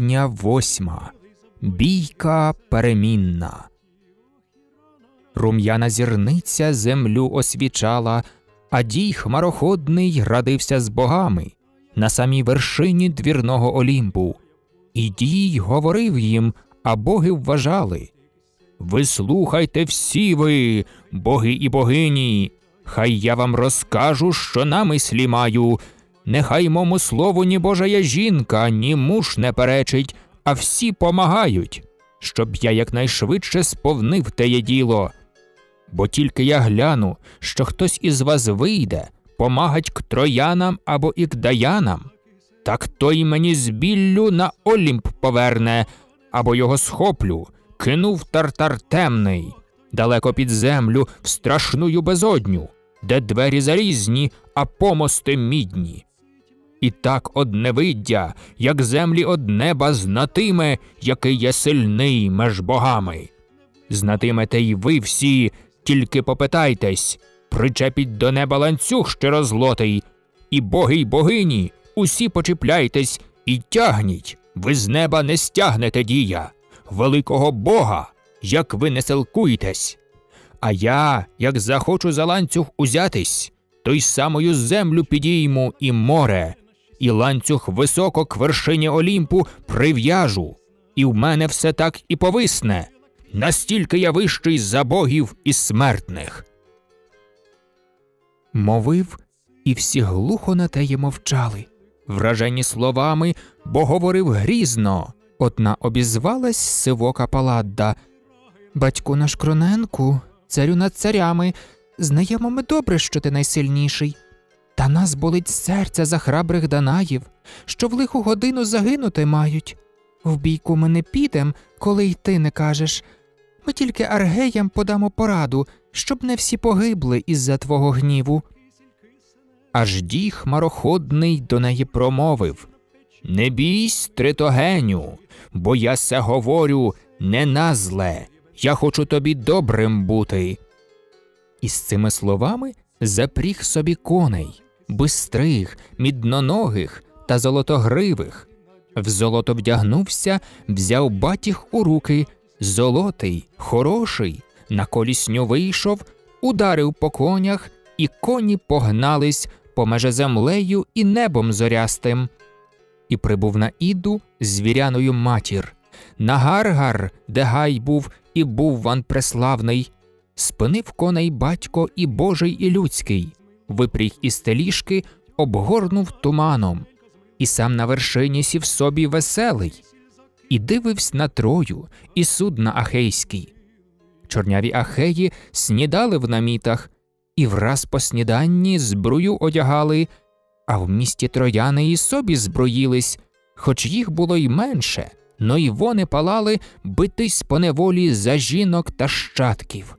Пісня восьма. Бійка перемінна. Рум'яна зірниця землю освічала, а дій хмароходний радився з богами на самій вершині двірного Олімпу. І дій говорив їм, а боги вважали Ви слухайте всі ви, боги і богині, хай я вам розкажу, що на мислі маю. Нехай мому слову ні Божая жінка, ні муж не перечить, а всі помагають, щоб я якнайшвидше сповнив теє діло. Бо тільки я гляну, що хтось із вас вийде, помагать к троянам або ікдаянам, так той мені з біллю на Олімп поверне, або його схоплю, кинув тартар темний, далеко під землю в страшную безодню, де двері залізні, а помости мідні. І так одне виддя, як землі од неба знатиме, який є сильний меж богами. Знатимете й ви всі, тільки попитайтесь, причепіть до неба ланцюг щирозлотий, і боги й богині, усі почіпляйтесь і тягніть, ви з неба не стягнете дія, великого бога, як ви не селкуєтесь. А я, як захочу за ланцюг узятись, то й самою землю підійму і море, і ланцюг високо к вершині Олімпу прив'яжу, і в мене все так і повисне. Настільки я вищий за богів і смертних. Мовив, і всі глухо на теє мовчали, вражені словами, бо говорив грізно. Одна обізвалась сивока Паладда. Батьку наш Кроненку, царю над царями. Знаємо ми добре, що ти найсильніший. Та нас болить серце за храбрих Данаїв, що в лиху годину загинути мають. В бійку ми не підем, коли й ти не кажеш. Ми тільки аргеям подамо пораду, щоб не всі погибли із за твого гніву. Аж дій мароходний до неї промовив Не бійсь, тритогеню, бо я се говорю не на зле, я хочу тобі добрим бути. І з цими словами запріг собі коней бистрих, мідноногих та золотогривих. В золото вдягнувся, взяв батіх у руки. Золотий, хороший, на колісню вийшов, ударив по конях, і коні погнались по меже землею і небом зорястим. І прибув на іду звіряною матір. На Гаргар, де гай був, і був ван преславний, спинив коней батько і божий, і людський випріг із теліжки, обгорнув туманом, і сам на вершині сів собі веселий, і дививсь на Трою і судна Ахейський. Чорняві ахеї снідали в намітах, і враз по сніданні збрую одягали, а в місті трояни і собі зброїлись, хоч їх було й менше, но й вони палали битись по неволі за жінок та щадків.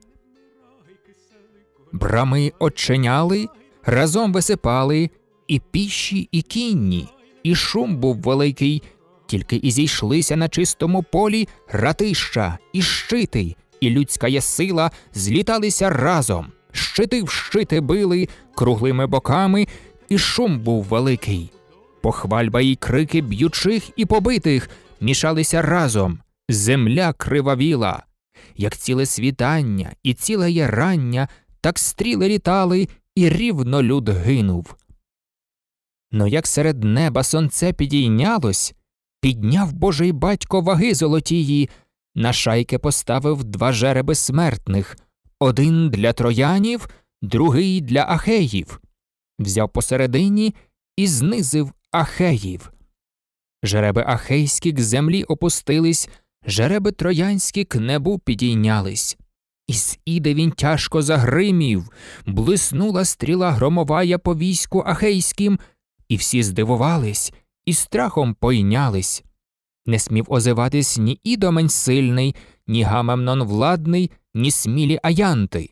Брами очиняли разом висипали і піші, і кінні, і шум був великий, тільки і зійшлися на чистому полі ратища, і щити, і людська є сила зліталися разом, щити в щити били круглими боками, і шум був великий. Похвальба і крики б'ючих і побитих мішалися разом. Земля кривавіла, як ціле світання і ціле є рання, так стріли літали і рівнолюд гинув. Но як серед неба сонце підійнялось, підняв божий батько ваги золотії, на шайки поставив два жереби смертних один для троянів, другий для ахеїв, взяв посередині і знизив ахеїв. Жереби ахейські к землі опустились, жереби троянські к небу підійнялись. Із іде він тяжко загримів, блиснула стріла громовая по війську ахейським, і всі здивувались, і страхом пойнялись. Не смів озиватись ні ідомень сильний, ні гамемнон владний, ні смілі аянти.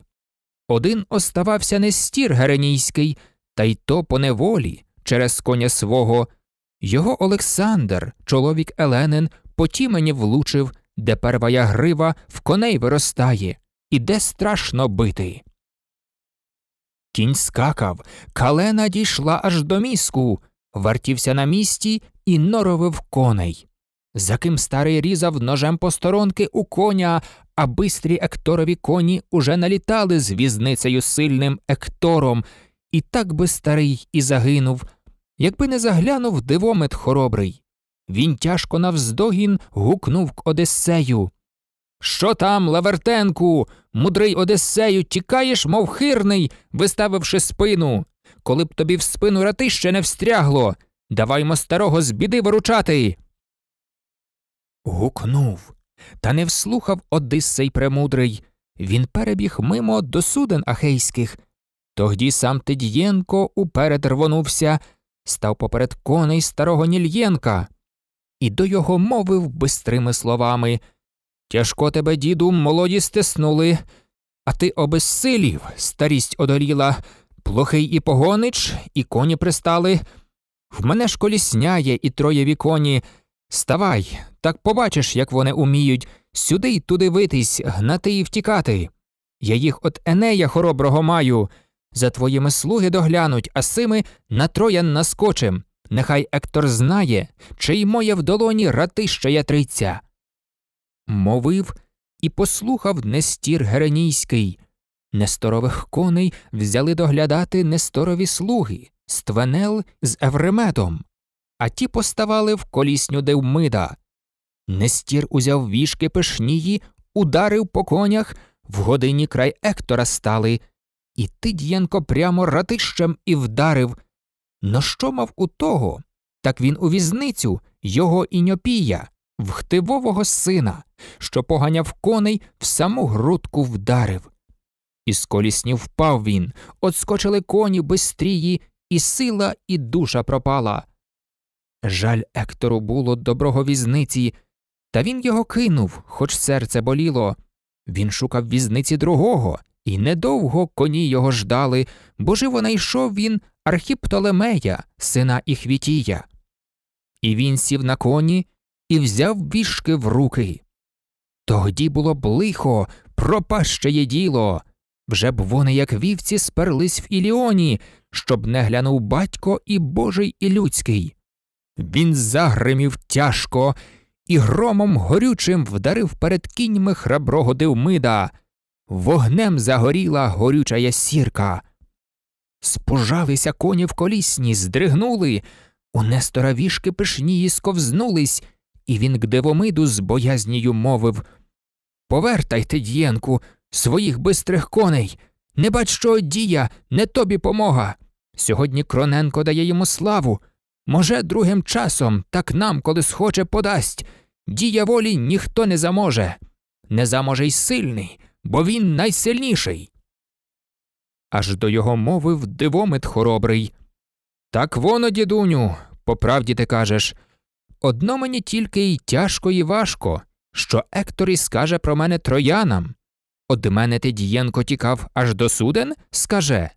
Один оставався не стір Геренійський, та й то по неволі через коня свого. Його Олександр, чоловік Еленин, по потіменів влучив, де первая грива в коней виростає і де страшно бити. Кінь скакав, калена дійшла аж до міску, вартівся на місці і норовив коней. За ким старий різав ножем посторонки у коня, а бистрі Екторові коні уже налітали з візницею сильним Ектором, і так би старий і загинув, якби не заглянув дивомет хоробрий. Він тяжко навздогін гукнув к Одиссею що там, Лавертенку? Мудрий Одесею, тікаєш, мов хирний, виставивши спину. Коли б тобі в спину ратище не встрягло. Даваймо старого з біди виручати. Гукнув. Та не вслухав Одиссей премудрий. Він перебіг мимо до суден ахейських. Тогді сам Тед'єнко уперед рвонувся, став поперед коней старого Нільєнка і до його мовив бистрими словами Тяжко тебе, діду, молоді стиснули, а ти обезсилів, старість одоліла, плохий і погонич, і коні пристали. В мене ж колісняє і троє віконі. Ставай, так побачиш, як вони уміють, сюди й туди витись, гнати і втікати. Я їх от Енея хороброго маю. За твоїми слуги доглянуть, а сими на троян наскочим. Нехай Ектор знає, чий моє в долоні ратища ятриця мовив і послухав Нестір Геренійський. Несторових коней взяли доглядати Несторові слуги, Ственел з Евреметом, а ті поставали в колісню Девмида. Нестір узяв вішки пишнії, ударив по конях, в годині край Ектора стали, і Тид'єнко прямо ратищем і вдарив. Но що мав у того? Так він у візницю, його і ньопія в хтивового сина, що поганяв коней в саму грудку вдарив. Із колісні впав він, отскочили коні бистрії, і сила, і душа пропала. Жаль Ектору було доброго візниці, та він його кинув, хоч серце боліло. Він шукав візниці другого, і недовго коні його ждали, бо живо найшов він Архіптолемея, сина Іхвітія. І він сів на коні і взяв віжки в руки. Тоді було б лихо, пропащеє діло. Вже б вони, як вівці, сперлись в Іліоні, щоб не глянув батько і божий, і людський. Він загримів тяжко і громом горючим вдарив перед кіньми храброго дивмида. Вогнем загоріла горючая сірка. Спожалися коні в колісні, здригнули, у нестора вішки пишнії сковзнулись, і він к Девомиду з боязнію мовив Повертайте, дієнку, своїх бистрих коней. Не бач, що дія, не тобі помога. Сьогодні Кроненко дає йому славу. Може, другим часом, так нам, коли схоче, подасть. Дія волі ніхто не заможе. Не заможе й сильний, бо він найсильніший. Аж до його мовив дивомит хоробрий. Так воно, дідуню, по правді ти кажеш. Одно мені тільки й тяжко і важко, що Екторі скаже про мене троянам. Од мене Тедієнко тікав аж до суден, скаже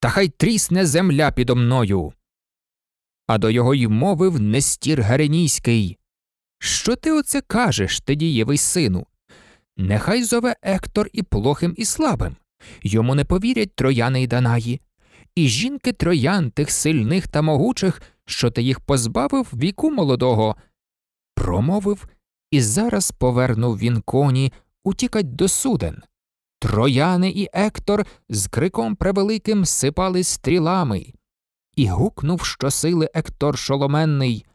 Та хай трісне земля підо мною. А до його й мовив Нестір Геренійський. Що ти оце кажеш, Тедієвий сину? Нехай зове Ектор і плохим, і слабим. Йому не повірять трояни й Данаї. І жінки троян тих сильних та могучих що ти їх позбавив віку молодого. Промовив, і зараз повернув він коні утікать до суден. Трояни і Ектор з криком превеликим сипали стрілами. І гукнув щосили Ектор шоломенний.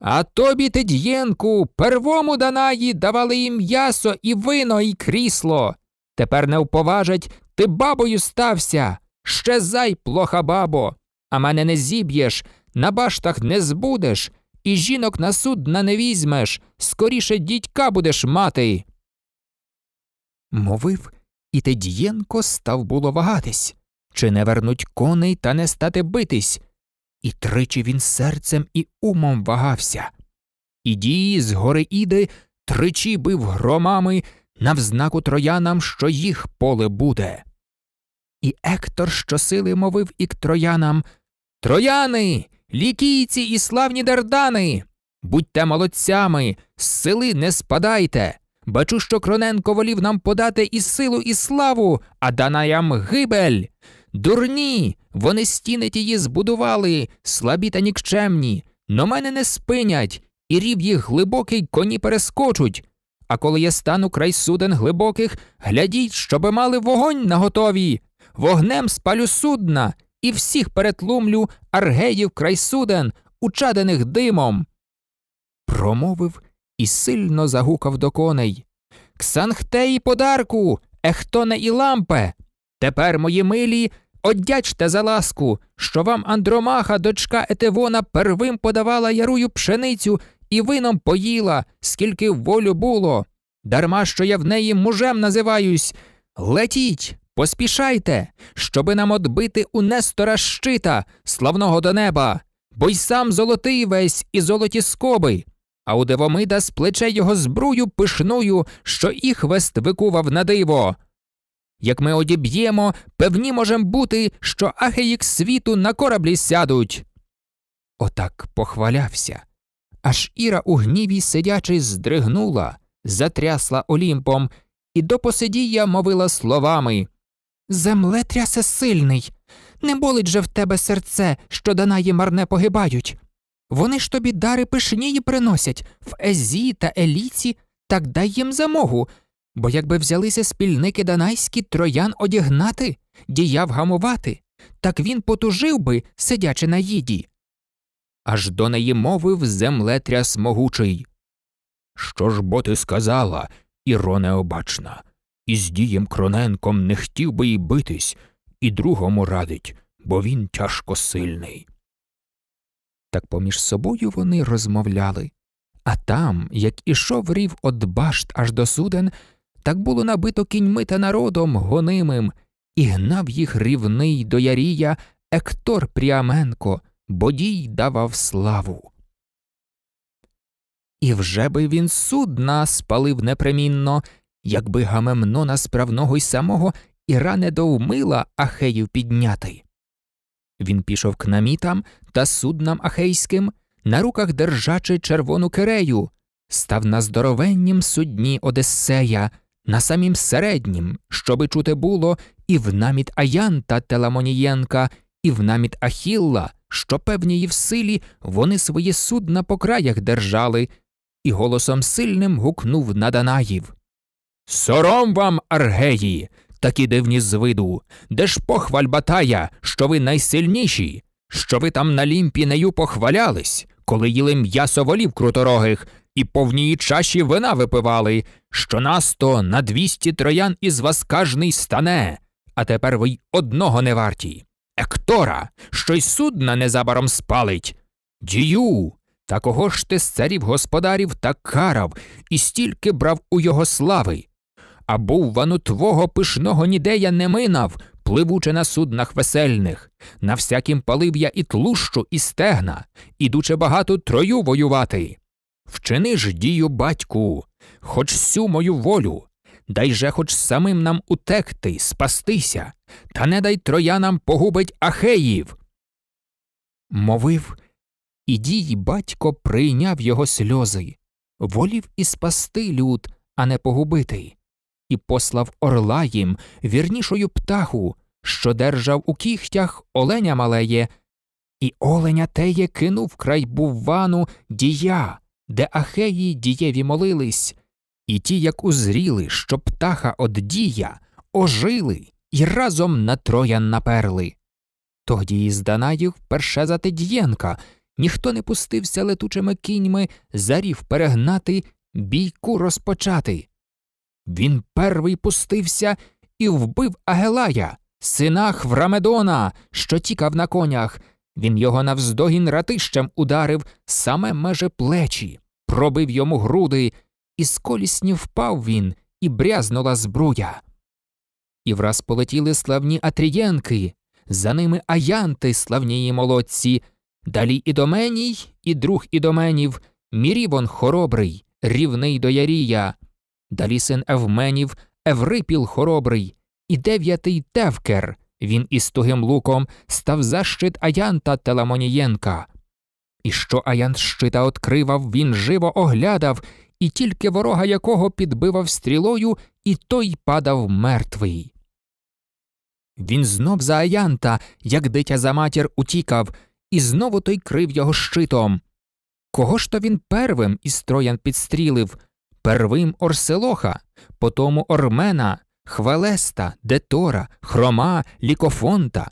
А тобі, Тед'єнку, первому Данаї давали їм м'ясо і вино, і крісло. Тепер не вповажать, ти бабою стався. Ще зай, плоха бабо, а мене не зіб'єш, на баштах не збудеш, і жінок на судна не візьмеш, скоріше дідька будеш мати. Мовив, і Тедієнко став було вагатись чи не вернуть коней та не стати битись. І тричі він серцем і умом вагався. І дії з гори іди тричі бив громами навзнаку троянам, що їх поле буде. І Ектор щосили мовив і к троянам Трояни, лікійці і славні дардани. Будьте молодцями, з сили не спадайте. Бачу, що Кроненко волів нам подати і силу, і славу, а данаям гибель. Дурні, вони стіни тії збудували, слабі та нікчемні, но мене не спинять, і рів їх глибокий коні перескочуть. А коли я стану край суден глибоких, глядіть, щоби мали вогонь наготові, вогнем спалю судна, і всіх перетлумлю аргеїв край суден, учадених димом. Промовив і сильно загукав до коней Ксанхтеї подарку, ехтоне і лампе. Тепер, мої милі, одячте за ласку, що вам Андромаха, дочка Етевона, первим подавала ярую пшеницю і вином поїла, скільки волю було. Дарма що я в неї мужем називаюсь. Летіть, Поспішайте, щоби нам отбити у Нестора щита, славного до неба, бо й сам золотий весь і золоті скоби, а у Девомида з плече його збрую пишною, що іхвест викував на диво. Як ми одіб'ємо, певні можем бути, що ахеїк світу на кораблі сядуть. Отак похвалявся. Аж Іра у гніві сидячи здригнула, затрясла олімпом, і до посидія мовила словами Землетрясе сильний. Не болить же в тебе серце, що данаї марне погибають. Вони ж тобі дари пишнії приносять в Езі та Еліці, так дай їм замогу. Бо якби взялися спільники данайські троян одігнати, діяв гамувати, так він потужив би, сидячи на їді. Аж до неї мовив землетряс могучий. Що ж бо ти сказала, Іроне обачна? із дієм Кроненком не хотів би й битись, і другому радить, бо він тяжко сильний. Так поміж собою вони розмовляли, а там, як ішов рів од башт аж до суден, так було набито кіньми та народом гонимим, і гнав їх рівний до Ярія Ектор Пріаменко, бодій давав славу. І вже би він судна спалив непремінно, якби гамемнона справного й самого іра не довмила Ахею підняти. Він пішов к намітам та суднам ахейським, на руках держачи червону кирею, став на здоровеннім судні Одессея, на самім середнім, щоби чути було, і в наміт Аянта Теламонієнка, і в наміт Ахілла, що певнії в силі вони свої судна по краях держали, і голосом сильним гукнув на Данаїв Сором вам, аргеї, такі дивні з виду, де ж похваль батая, що ви найсильніші, що ви там на лімпі нею похвалялись, коли їли м'ясо волів круторогих і повнії чаші вина випивали, що нас то на двісті троян із вас кажний стане, а тепер ви й одного не варті. Ектора, що й судна незабаром спалить. Дію, та кого ж ти з царів господарів так карав і стільки брав у його слави? а був вану твого пишного ніде я не минав, пливуче на суднах весельних. На всякім палив я і тлущу, і стегна, ідучи багато трою воювати. Вчини ж дію, батьку, хоч всю мою волю, дай же хоч самим нам утекти, спастися, та не дай троянам погубить Ахеїв. Мовив, і дій батько прийняв його сльози, волів і спасти люд, а не погубити і послав орла їм, вірнішою птаху, що держав у кігтях оленя малеє, і оленя теє кинув край бувану дія, де ахеї дієві молились, і ті, як узріли, що птаха од дія, ожили і разом на троян наперли. Тоді із Данаїв перше за Тед'єнка, ніхто не пустився летучими кіньми, зарів перегнати, бійку розпочати. Він первий пустився і вбив Агелая, сина Хврамедона, що тікав на конях. Він його навздогін ратищем ударив саме меже плечі, пробив йому груди, і з колісні впав він і брязнула збруя. І враз полетіли славні Атрієнки, за ними аянти, славнії молодці, далі Ідоменій, і друг Ідоменів, Мірівон хоробрий, рівний до Ярія далі син Евменів, Еврипіл хоробрий, і дев'ятий Тевкер. Він із тугим луком став за щит Аянта Теламонієнка. І що Аян щита откривав, він живо оглядав, і тільки ворога якого підбивав стрілою, і той падав мертвий. Він знов за Аянта, як дитя за матір, утікав, і знову той крив його щитом. Кого ж то він первим із троян підстрілив? первим Орселоха, потому Ормена, Хвалеста, Детора, Хрома, Лікофонта,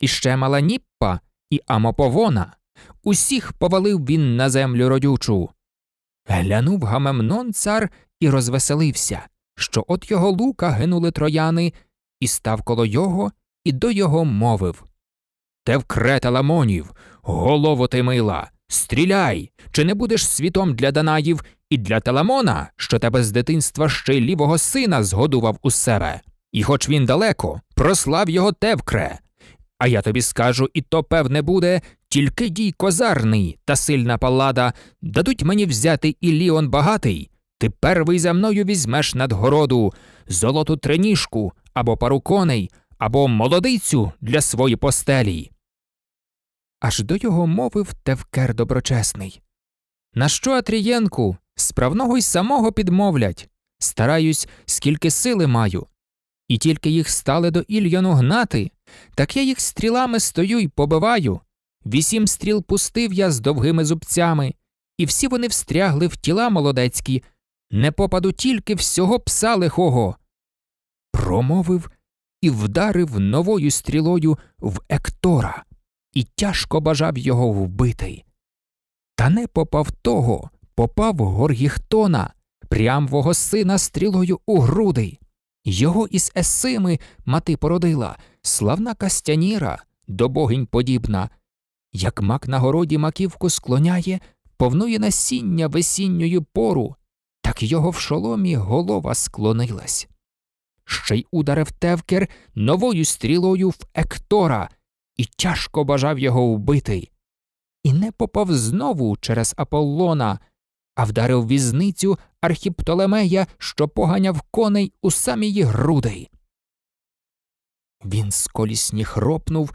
і ще ніппа і Амоповона. Усіх повалив він на землю родючу. Глянув Гамемнон цар і розвеселився, що от його лука гинули трояни, і став коло його, і до його мовив Те вкрета ламонів, голову ти мила, Стріляй, чи не будеш світом для Данаїв і для Теламона, що тебе з дитинства ще й лівого сина згодував у себе. І хоч він далеко, прослав його Тевкре. А я тобі скажу, і то певне буде, тільки дій козарний та сильна палада дадуть мені взяти і Ліон багатий. Ти первий за мною візьмеш надгороду, золоту триніжку або пару коней, або молодицю для своєї постелі аж до його мовив Тевкер доброчесний. На що, Атрієнку? Справного й самого підмовлять. Стараюсь, скільки сили маю. І тільки їх стали до Ільяну гнати, так я їх стрілами стою й побиваю. Вісім стріл пустив я з довгими зубцями, і всі вони встрягли в тіла молодецькі, не попаду тільки всього пса лихого. Промовив і вдарив новою стрілою в Ектора і тяжко бажав його вбити. Та не попав того, попав горгіхтона, прямвого сина стрілою у груди. Його із Есими мати породила, славна Кастяніра, до богинь подібна. Як мак на городі маківку склоняє, повнує насіння весінньою пору, так його в шоломі голова склонилась. Ще й ударив Тевкер новою стрілою в Ектора, і тяжко бажав його вбити, і не попав знову через Аполлона, а вдарив візницю архіптолемея, що поганяв коней у самій груди. Він з колісні хропнув,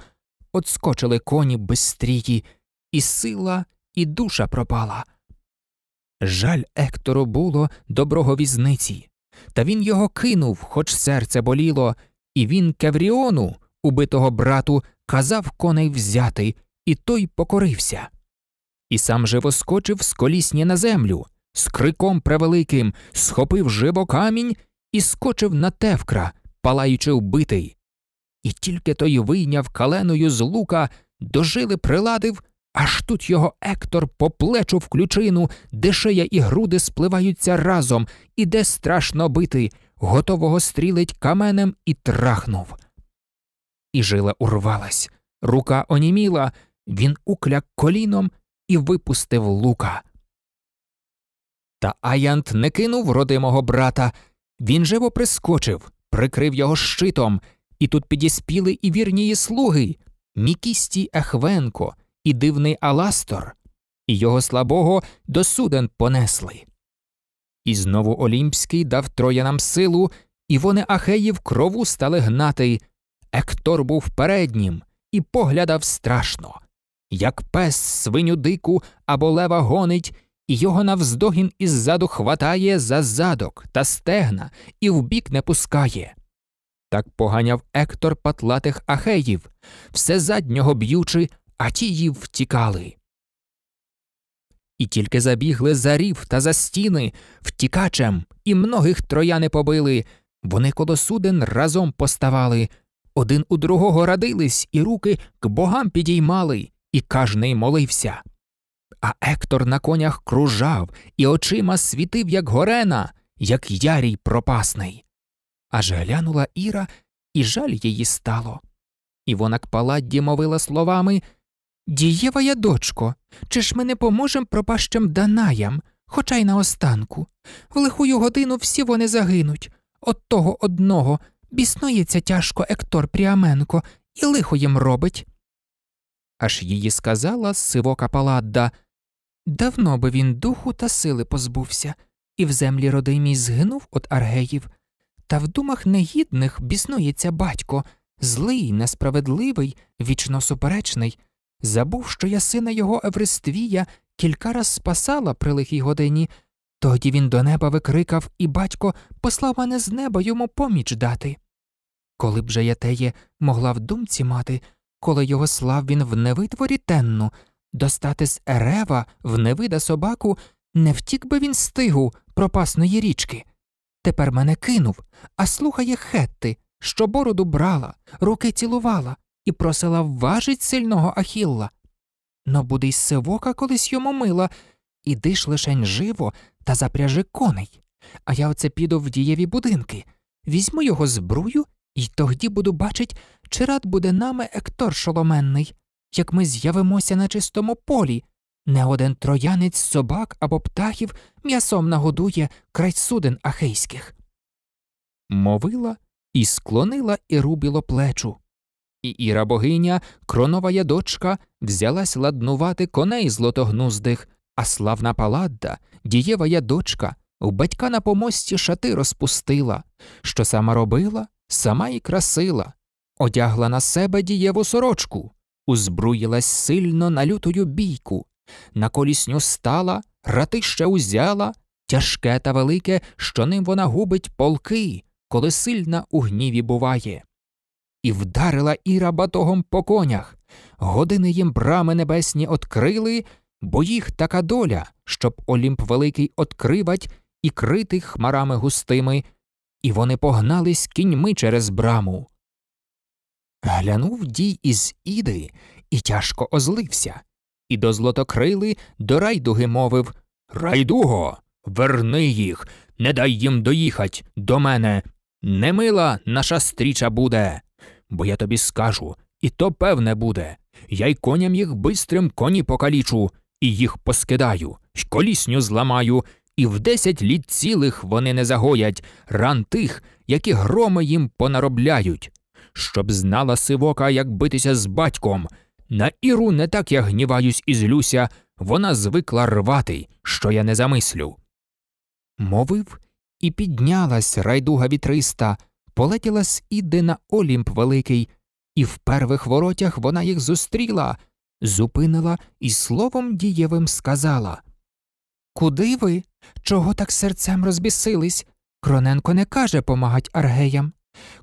отскочили коні без стрії, і сила, і душа пропала. Жаль Ектору було доброго візниці, та він його кинув, хоч серце боліло, і він Кевріону убитого брату, казав коней взяти, і той покорився. І сам же воскочив з колісні на землю, з криком превеликим, схопив живо камінь і скочив на тевкра, палаючи вбитий. І тільки той вийняв каленою з лука, дожили приладив, аж тут його Ектор по плечу в ключину, де шия і груди спливаються разом, іде страшно бити, готового стрілить каменем і трахнув і жила урвалась. Рука оніміла, він укляк коліном і випустив лука. Та Аянт не кинув родимого брата. Він живо прискочив, прикрив його щитом, і тут підіспіли і вірнії слуги мікісті Ахвенко і дивний Аластор, і його слабого до суден понесли. І знову Олімпський дав троянам силу, і вони Ахеїв крову стали гнати, Ектор був переднім і поглядав страшно. Як пес свиню дику або лева гонить, і його навздогін іззаду хватає за задок та стегна і вбік не пускає. Так поганяв Ектор патлатих ахеїв, все заднього б'ючи, а тії втікали. І тільки забігли за рів та за стіни втікачем, і многих трояни побили. Вони коло суден разом поставали, один у другого радились і руки к богам підіймали, і кожний молився. А Ектор на конях кружав і очима світив, як горена, як ярій пропасний. Аж глянула Іра, і жаль її стало. І вона к паладді мовила словами Дієва я, дочко, чи ж ми не поможем пропащим Данаям, хоча й наостанку. В лихую годину всі вони загинуть, от того одного, Біснується тяжко Ектор Пріаменко, і лихо їм робить. Аж її сказала сивока Паладда Давно би він духу та сили позбувся, і в землі родимій згинув от аргеїв, та в думах негідних біснується батько, злий, несправедливий, вічно суперечний. Забув, що я сина його Еврествія кілька раз спасала при лихій годині, тоді він до неба викрикав, і батько послав мене з неба йому поміч дати. Коли б же я теє могла в думці мати, коли його слав він в невитворі тенну, достати з ерева в невида собаку, не втік би він стигу пропасної річки. Тепер мене кинув, а слухає Хетти, що бороду брала, руки цілувала і просила вважить сильного Ахілла. Но буде й сивока колись йому мила, Іди ж лишень живо та запряжи коней. А я оце піду в дієві будинки, візьму його збрую, і тоді буду бачить, чи рад буде нами Ектор шоломенний, як ми з'явимося на чистому полі. Не один троянець собак або птахів м'ясом нагодує край суден ахейських. Мовила і склонила і рубіло плечу. І Іра богиня, кронова дочка, взялась ладнувати коней злотогнуздих. А славна Паладда, дієва я дочка, у батька на помості шати розпустила, що сама робила, сама і красила, одягла на себе дієву сорочку, узбруїлась сильно на лютою бійку, на колісню стала, ратище узяла, тяжке та велике, що ним вона губить полки, коли сильна у гніві буває. І вдарила Іра батогом по конях, години їм брами небесні одкрили бо їх така доля, щоб Олімп Великий одкривать і крити хмарами густими, і вони погнались кіньми через браму. Глянув дій із іди і тяжко озлився, і до злотокрили до райдуги мовив Райдуго, верни їх, не дай їм доїхать до мене. Немила наша стріча буде, бо я тобі скажу, і то певне буде. Я й коням їх бистрим коні покалічу, і їх поскидаю, колісню зламаю, і в десять літ цілих вони не загоять ран тих, які громи їм понаробляють. Щоб знала сивока, як битися з батьком. На Іру не так я гніваюсь із Люся, вона звикла рвати, що я не замислю. Мовив і піднялась райдуга вітриста, полетіла з Іди на Олімп великий, і в первих воротях вона їх зустріла, зупинила і словом дієвим сказала Куди ви? Чого так серцем розбісились? Кроненко не каже помагать аргеям.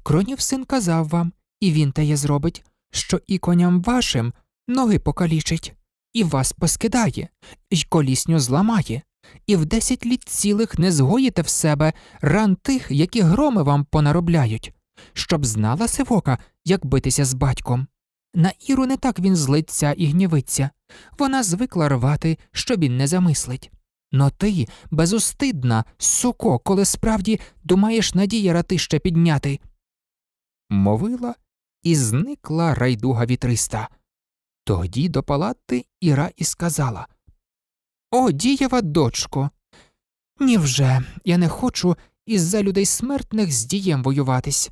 Кронів син казав вам, і він теє зробить, що і коням вашим ноги покалічить, і вас поскидає, і колісню зламає, і в десять літ цілих не згоїте в себе ран тих, які громи вам понаробляють, щоб знала сивока, як битися з батьком. На Іру не так він злиться і гнівиться. Вона звикла рвати, що він не замислить. Но ти безустидна, суко, коли справді думаєш надія ратище підняти. Мовила і зникла райдуга вітриста. Тоді до палати Іра і сказала О, дієва дочко. Ні вже, я не хочу із за людей смертних з дієм воюватись.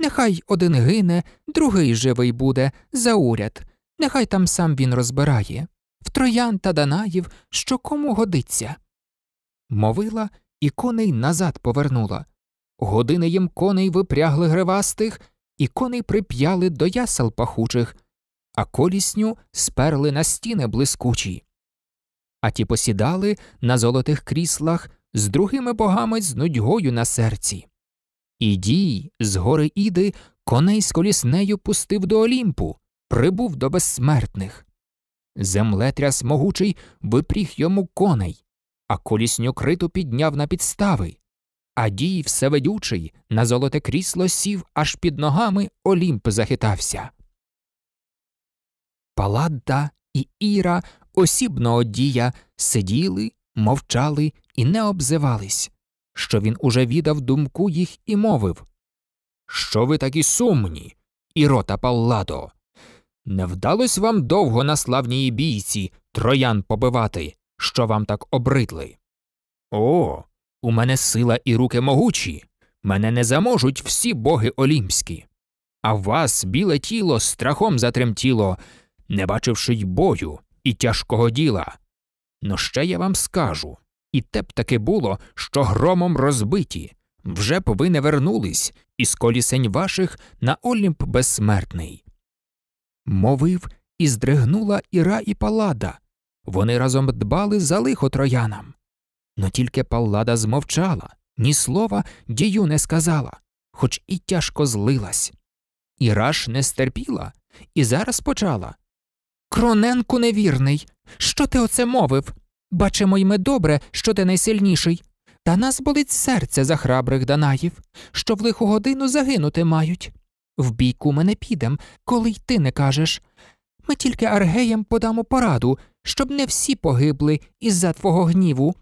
Нехай один гине, другий живий буде за уряд, нехай там сам він розбирає в троян та Данаїв, що кому годиться. Мовила і коней назад повернула. Години їм коней випрягли гривастих, і коней прип'яли до ясел пахучих, а колісню сперли на стіни блискучі. А ті посідали на золотих кріслах з другими богами з нудьгою на серці. І дій, з гори Іди, коней з коліснею пустив до Олімпу, прибув до безсмертних. Землетряс могучий випріг йому коней, а колісню криту підняв на підстави. А дій всеведючий на золоте крісло сів, аж під ногами Олімп захитався. Паладда і Іра, осібно одія, сиділи, мовчали і не обзивались що він уже відав думку їх і мовив Що ви такі сумні, ірота Палладо? Не вдалось вам довго на славній бійці троян побивати, що вам так обридли? О, у мене сила і руки могучі. Мене не заможуть всі боги олімські. А вас, біле тіло, страхом затремтіло, не бачивши й бою і тяжкого діла. Ну ще я вам скажу і те б таки було, що громом розбиті, вже б ви не вернулись, із колісень ваших на Олімп безсмертний. Мовив і здригнула Іра і Палада. Вони разом дбали за лихо троянам. Но тільки Паллада змовчала, ні слова дію не сказала, хоч і тяжко злилась. Іра не стерпіла і зараз почала. Кроненку невірний, що ти оце мовив? Бачимо й ми добре, що ти найсильніший. Та нас болить серце за храбрих Данаїв, що в лиху годину загинути мають. В бійку ми не підем, коли й ти не кажеш. Ми тільки аргеям подамо пораду, щоб не всі погибли із за твого гніву.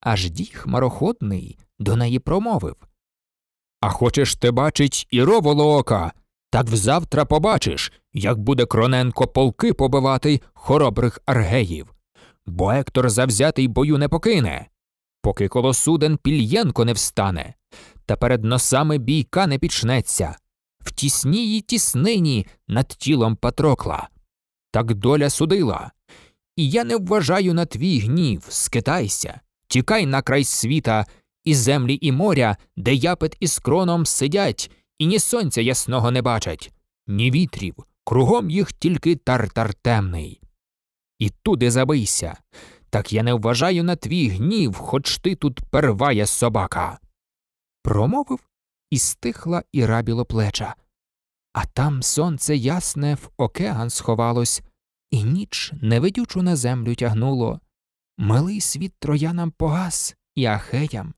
Аж діх мароходний до неї промовив А хочеш ти бачить і роволоока, так взавтра побачиш, як буде Кроненко полки побивати хоробрих аргеїв бо Ектор завзятий бою не покине, поки коло суден Пільєнко не встане, та перед носами бійка не пічнеться, в тісній тіснині над тілом Патрокла. Так доля судила. І я не вважаю на твій гнів, скитайся, тікай на край світа, і землі, і моря, де япет із кроном сидять, і ні сонця ясного не бачать, ні вітрів, кругом їх тільки тартар темний і туди забийся. Так я не вважаю на твій гнів, хоч ти тут перває собака. Промовив і стихла і рабіло плеча. А там сонце ясне в океан сховалось, і ніч невидючу на землю тягнуло. Милий світ троянам погас і ахеям.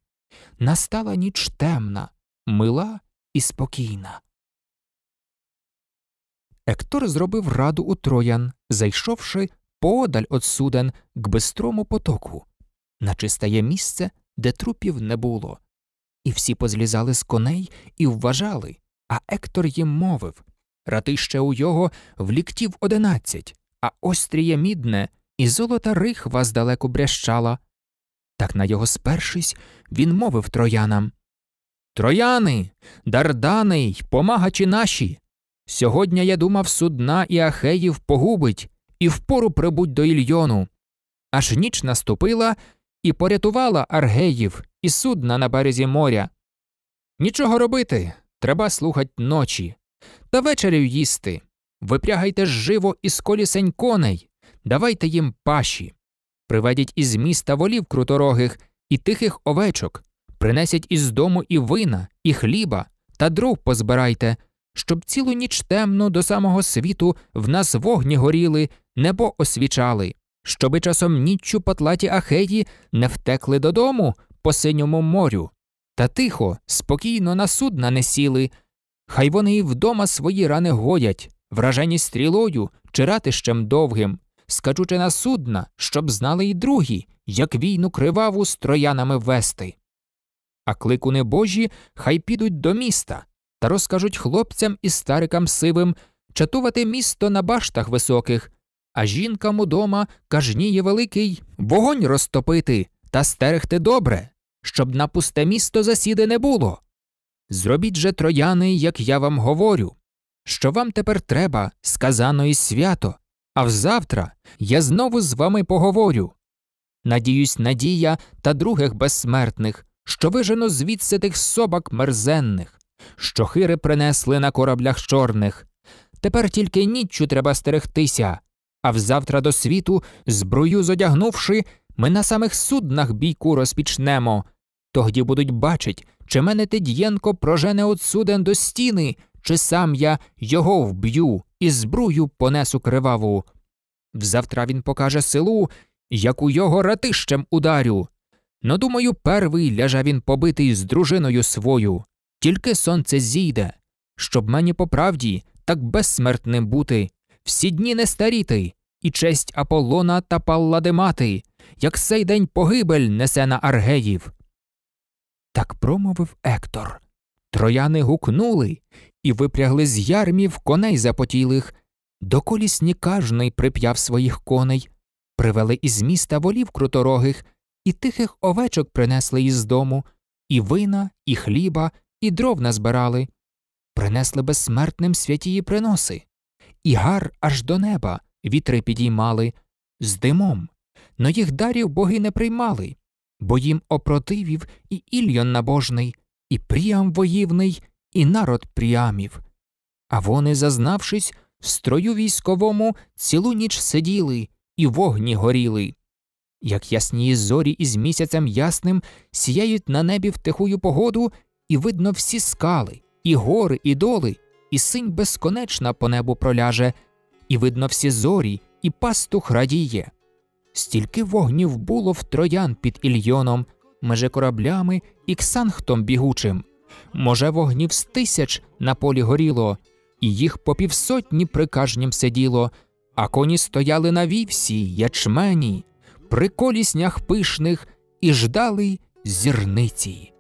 Настала ніч темна, мила і спокійна. Ектор зробив раду у троян, зайшовши Подаль от суден к бистрому потоку, наче стає місце, де трупів не було. І всі позлізали з коней і вважали, а Ектор їм мовив Ратище у його в ліктів одинадцять, а остріє мідне, і золота рихва здалеку брящала. Так на його спершись, він мовив троянам Трояни, дардани й помагачі наші. Сьогодні я думав, судна і Ахеїв погубить, і впору прибудь до Ільйону. Аж ніч наступила і порятувала аргеїв і судна на березі моря. Нічого робити, треба слухати ночі. Та вечерю їсти. Випрягайте живо із колісень коней, давайте їм паші. Приведіть із міста волів круторогих і тихих овечок, принесіть із дому і вина, і хліба, та дров позбирайте, щоб цілу ніч темну, до самого світу в нас вогні горіли небо освічали, щоби часом ніччю патлаті ахеї не втекли додому по синьому морю, та тихо, спокійно на судна не сіли. Хай вони і вдома свої рани годять, вражені стрілою чи ратищем довгим, скачучи на судна, щоб знали й другі, як війну криваву з троянами вести. А кликуни Божі, хай підуть до міста та розкажуть хлопцям і старикам сивим чатувати місто на баштах високих, а жінкам удома кажніє великий вогонь розтопити та стерегти добре, щоб на пусте місто засіди не було. Зробіть же, трояни, як я вам говорю, що вам тепер треба, сказано і свято, а взавтра я знову з вами поговорю. Надіюсь, надія та других безсмертних, що вижено звідси тих собак мерзенних, що хири принесли на кораблях чорних. Тепер тільки ніччю треба стерегтися, а взавтра до світу, зброю зодягнувши, ми на самих суднах бійку розпічнемо. Тогді будуть бачить, чи мене Тед'єнко прожене от суден до стіни, чи сам я його вб'ю і збрую понесу криваву. Взавтра він покаже селу, яку його ратищем ударю. Но, ну, думаю, первий ляже він побитий з дружиною свою, тільки сонце зійде, щоб мені по правді так безсмертним бути, всі дні не старіти, і честь Аполлона та Палладимати, як сей день погибель несе на аргеїв. Так промовив Ектор. Трояни гукнули і випрягли з ярмів коней запотілих, Доколісні колісні кожний прип'яв своїх коней, привели із міста волів круторогих, і тихих овечок принесли із дому, і вина, і хліба, і дров назбирали, принесли безсмертним святії приноси, і гар аж до неба вітри підіймали з димом, но їх дарів боги не приймали, бо їм опротивів і Ільйон набожний, і пріам воївний, і народ пріамів. А вони, зазнавшись, в строю військовому цілу ніч сиділи і вогні горіли. Як ясні зорі із місяцем ясним сіяють на небі в тихую погоду, і видно всі скали, і гори, і доли, і синь безконечна по небу проляже, і видно всі зорі, і пастух радіє. Стільки вогнів було в троян під ільйоном, меже кораблями і ксанхтом бігучим. Може, вогнів з тисяч на полі горіло, і їх по півсотні прикажнім сиділо, а коні стояли на вівсі, ячмені, при коліснях пишних і ждали зірниці.